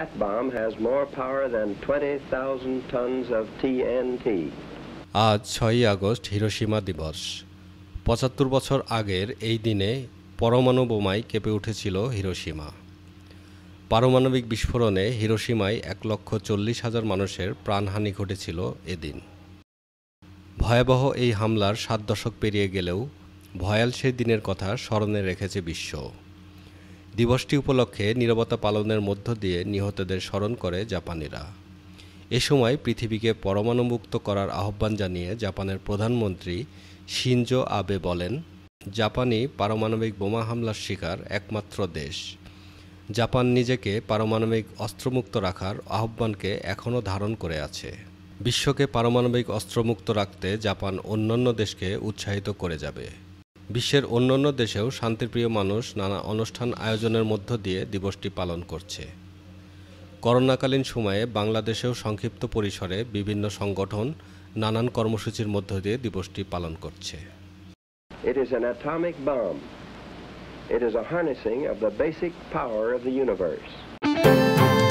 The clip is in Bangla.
That bomb has more power than 20,000 tons of TNT. আজ ছয়ই আগস্ট হিরোশিমা দিবস পঁচাত্তর বছর আগের এই দিনে পরমাণু বোমায় কেঁপে উঠেছিল হিরোশিমা পারমাণবিক বিস্ফোরণে হিরোশিমায় এক লক্ষ চল্লিশ হাজার মানুষের প্রাণহানি ঘটেছিল এদিন ভয়াবহ এই হামলার সাত দশক পেরিয়ে গেলেও ভয়াল সেই দিনের কথা স্মরণে রেখেছে বিশ্ব দিবসটি উপলক্ষে নিরবতা পালনের মধ্য দিয়ে নিহতদের স্মরণ করে জাপানিরা এ সময় পৃথিবীকে পরমাণুমুক্ত করার আহ্বান জানিয়ে জাপানের প্রধানমন্ত্রী শিনজো আবে বলেন জাপানি পারমাণবিক বোমা হামলার শিকার একমাত্র দেশ জাপান নিজেকে পারমাণবিক অস্ত্রমুক্ত রাখার আহ্বানকে এখনও ধারণ করে আছে বিশ্বকে পারমাণবিক অস্ত্রমুক্ত রাখতে জাপান অন্যান্য দেশকে উৎসাহিত করে যাবে বিশ্বের অন্যান্য দেশেও শান্তিপ্রিয় মানুষ নানা অনুষ্ঠান আয়োজনের মধ্য দিয়ে দিবসটি পালন করছে করোনাকালীন সময়ে বাংলাদেশেও সংক্ষিপ্ত পরিসরে বিভিন্ন সংগঠন নানান কর্মসূচির মধ্য দিয়ে দিবসটি পালন করছে It is an atomic bomb. It is a harnessing of the basic power of the universe.